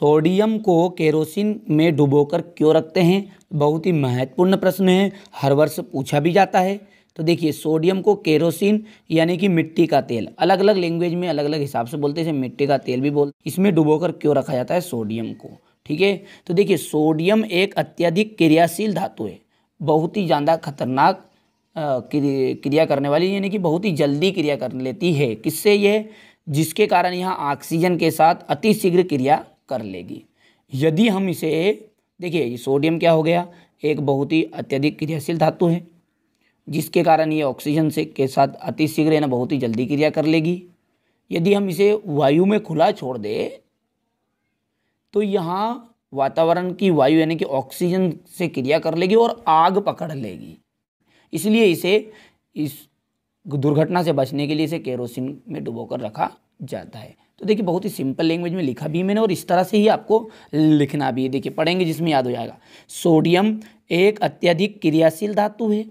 sodium को kerosene में डुबोकर क्यों रखते हैं बहुत ही महत्वपूर्ण प्रश्न है हर वर्ष पूछा भी जाता है तो देखिए सोडियम को केरोसिन यानी कि मिट्टी का तेल अलग अलग लैंग्वेज में अलग अलग हिसाब से बोलते हैं मिट्टी का तेल भी बोलते इसमें डुबोकर क्यों रखा जाता है सोडियम को ठीक है तो देखिए सोडियम एक अत्यधिक क्रियाशील धातु है बहुत ही ज़्यादा खतरनाक क्रिया करने वाली यानी कि बहुत ही जल्दी क्रिया कर लेती है किससे ये जिसके कारण यहाँ ऑक्सीजन के साथ अतिशीघ्र क्रिया कर लेगी यदि हम इसे देखिए ये सोडियम क्या हो गया एक बहुत ही अत्यधिक क्रियाशील धातु है जिसके कारण ये ऑक्सीजन से के साथ अतिशीघ्र है ना बहुत ही जल्दी क्रिया कर लेगी यदि हम इसे वायु में खुला छोड़ दें तो यहाँ वातावरण की वायु यानी कि ऑक्सीजन से क्रिया कर लेगी और आग पकड़ लेगी इसलिए इसे इस दुर्घटना से बचने के लिए इसे केरोसिन में डुबोकर रखा जाता है तो देखिए बहुत ही सिंपल लैंग्वेज में लिखा भी मैंने और इस तरह से ही आपको लिखना भी है देखिए पढ़ेंगे जिसमें याद हो जाएगा सोडियम एक अत्यधिक क्रियाशील धातु है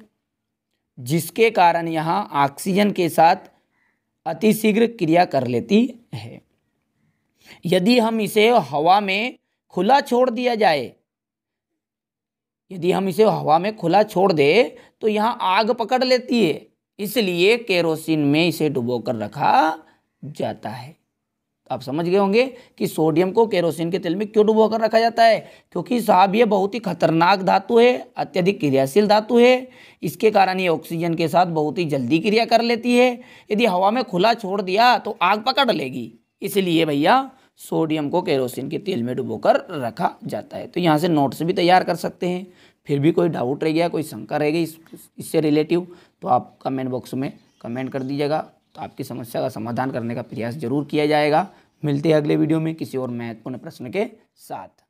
जिसके कारण यहाँ ऑक्सीजन के साथ अतिशीघ्र क्रिया कर लेती है यदि हम इसे हवा में खुला छोड़ दिया जाए यदि हम इसे हवा में खुला छोड़ दे तो यहाँ आग पकड़ लेती है इसलिए केरोसिन में इसे डुबो कर रखा जाता है आप समझ गए होंगे कि सोडियम को केरोसिन के तेल में क्यों डुबो कर रखा जाता है क्योंकि साहब ये बहुत ही खतरनाक धातु है अत्यधिक क्रियाशील धातु है इसके कारण ये ऑक्सीजन के साथ बहुत ही जल्दी क्रिया कर लेती है यदि हवा में खुला छोड़ दिया तो आग पकड़ लेगी इसलिए भैया सोडियम को केरोसिन के तेल में कर रखा जाता है तो यहाँ से नोट्स भी तैयार कर सकते हैं फिर भी कोई डाउट रह गया कोई शंका रह गई इस, इससे रिलेटिव तो आप कमेंट बॉक्स में कमेंट कर दीजिएगा तो आपकी समस्या का समाधान करने का प्रयास जरूर किया जाएगा मिलते हैं अगले वीडियो में किसी और महत्वपूर्ण प्रश्न के साथ